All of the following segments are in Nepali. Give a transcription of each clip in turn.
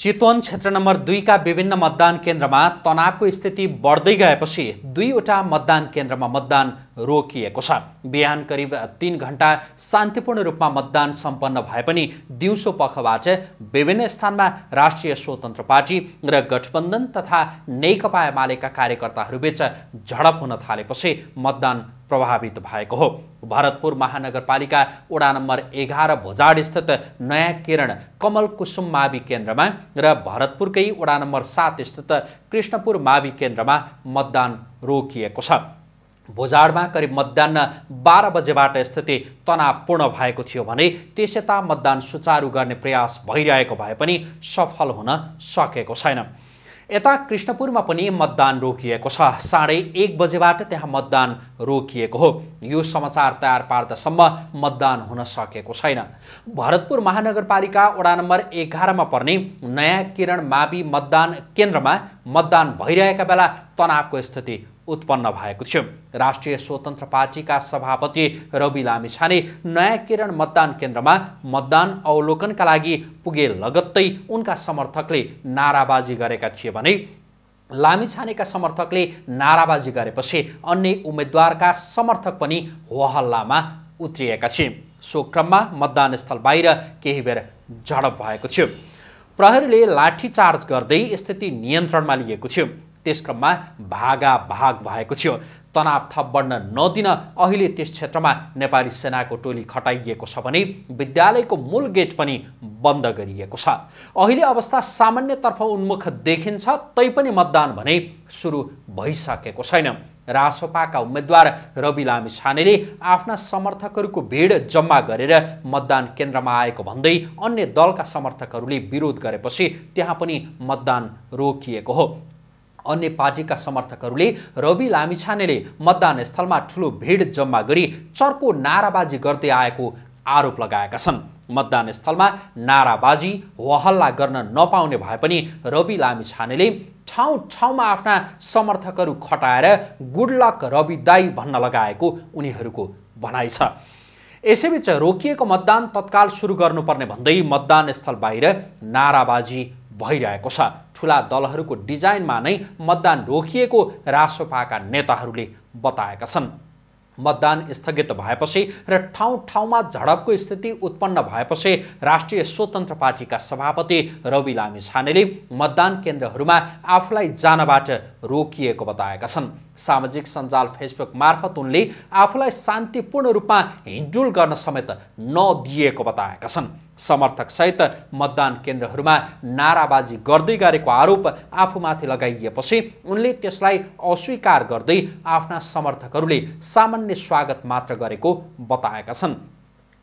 चितवन क्षेत्र नम्बर दुईका विभिन्न मतदान केन्द्रमा तनावको स्थिति बढ्दै गएपछि दुईवटा मतदान केन्द्रमा मतदान रोकिएको छ बिहान करिब तिन घन्टा शान्तिपूर्ण रूपमा मतदान सम्पन्न भए पनि दिउँसो पखबाट विभिन्न स्थानमा राष्ट्रिय स्वतन्त्र पार्टी र गठबन्धन तथा नेकपा एमालेका कार्यकर्ताहरूबीच झडप हुन थालेपछि मतदान प्रभावित भएको हो भरतपुर महानगरपालिका वडा नम्बर एघार भोजाडस्थित नयाँ किरण कमल कुसुम मावि केन्द्रमा र भरतपुरकै वडा नम्बर स्थित कृष्णपुर मावि केन्द्रमा मतदान रोकिएको छ भोजाडमा करिब मध्याह बाह्र बजेबाट स्थिति तनावपूर्ण भएको थियो भने त्यसयता मतदान सुचारू गर्ने प्रयास भइरहेको भए पनि सफल हुन सकेको छैन यता कृष्णपुरमा पनि मतदान रोकिएको छ साढे एक बजेबाट त्यहाँ मतदान रोकिएको हो यो समाचार तयार पार्दासम्म मतदान हुन सकेको छैन भरतपुर महानगरपालिका वडा नम्बर एघारमा पर्ने नयाँ किरण मावि मतदान केन्द्रमा मतदान भइरहेका बेला तनावको स्थिति उत्पन्न भएको थियो राष्ट्रिय स्वतन्त्र पार्टीका सभापति रवि लामिछाने नयाँ किरण मतदान केन्द्रमा मतदान अवलोकनका लागि पुगे लगत्तै उनका समर्थकले नाराबाजी गरेका थिए भने लामिछानेका समर्थकले नाराबाजी गरेपछि अन्य उम्मेद्वारका समर्थक पनि हो हल्लामा उत्रिएका थिए सो क्रममा मतदान स्थल बाहिर केही बेर झडप भएको थियो प्रहरीले लाठीचार्ज गर्दै स्थिति नियन्त्रणमा लिएको थियो त्यस क्रममा भागाभाग भएको थियो तनाव थप बढ्न नदिन अहिले त्यस क्षेत्रमा नेपाली सेनाको टोली खटाइएको छ भने विद्यालयको मूल गेट पनि बन्द गरिएको छ अहिले अवस्था सामान्यतर्फ उन्मुख देखिन्छ तैपनि मतदान भने सुरु भइसकेको छैन रासोपाका उम्मेद्वार रवि लामिछानेले आफ्ना समर्थकहरूको भिड जम्मा गरेर मतदान केन्द्रमा आएको भन्दै अन्य दलका समर्थकहरूले विरोध गरेपछि त्यहाँ पनि मतदान रोकिएको हो अन्य पार्टीका समर्थकहरूले रवि लामिछानेले मतदान स्थलमा ठुलो भिड जम्मा गरी चर्को नाराबाजी गर्दै आएको आरोप लगाएका छन् मतदान स्थलमा नाराबाजी हल्ला गर्न नपाउने भए पनि रवि लामिछानेले ठाउँ ठाउँमा आफ्ना समर्थकहरू खटाएर गुड लक रवि दाई भन्न लगाएको उनीहरूको भनाइ छ यसैबीच रोकिएको मतदान तत्काल सुरु गर्नुपर्ने भन्दै मतदान स्थल बाहिर नाराबाजी भइरहेको छ ठुला दलहरूको डिजाइनमा नै मतदान रोकिएको रासोपाका नेताहरूले बताएका छन् मतदान स्थगित भएपछि र ठाउँ ठाउँमा झडपको स्थिति उत्पन्न भएपछि राष्ट्रिय स्वतन्त्र पार्टीका सभापति रवि लामी छानेले मतदान केन्द्रहरूमा आफूलाई जानबाट रोकिएको बताएका छन् सामाजिक सञ्जाल फेसबुक मार्फत उनले आफूलाई शान्तिपूर्ण रूपमा हिँडुल गर्न समेत नदिएको बताएका छन् समर्थकसहित मतदान केन्द्रहरूमा नाराबाजी गर्दै गरेको आरोप आफूमाथि लगाइएपछि उनले त्यसलाई अस्वीकार गर्दै आफ्ना समर्थकहरूले सामान्य स्वागत मात्र गरेको बताएका छन्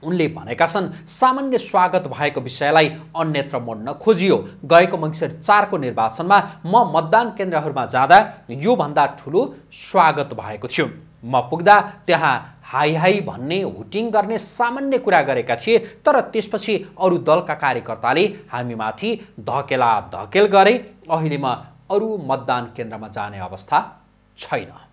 उनले भनेका छन् सामान्य स्वागत भएको विषयलाई अन्यत्र मोड्न खोजियो गएको मङ्सिर चारको निर्वाचनमा म मतदान केन्द्रहरूमा जाँदा योभन्दा ठुलो स्वागत भएको थियो म पुग्दा त्यहाँ हाई हाई भन्ने हुटिङ गर्ने सामान्य कुरा गरेका थिए तर त्यसपछि अरू दलका कार्यकर्ताले हामीमाथि धकेला धकेल गरे अहिले म अरू मतदान केन्द्रमा जाने अवस्था छैन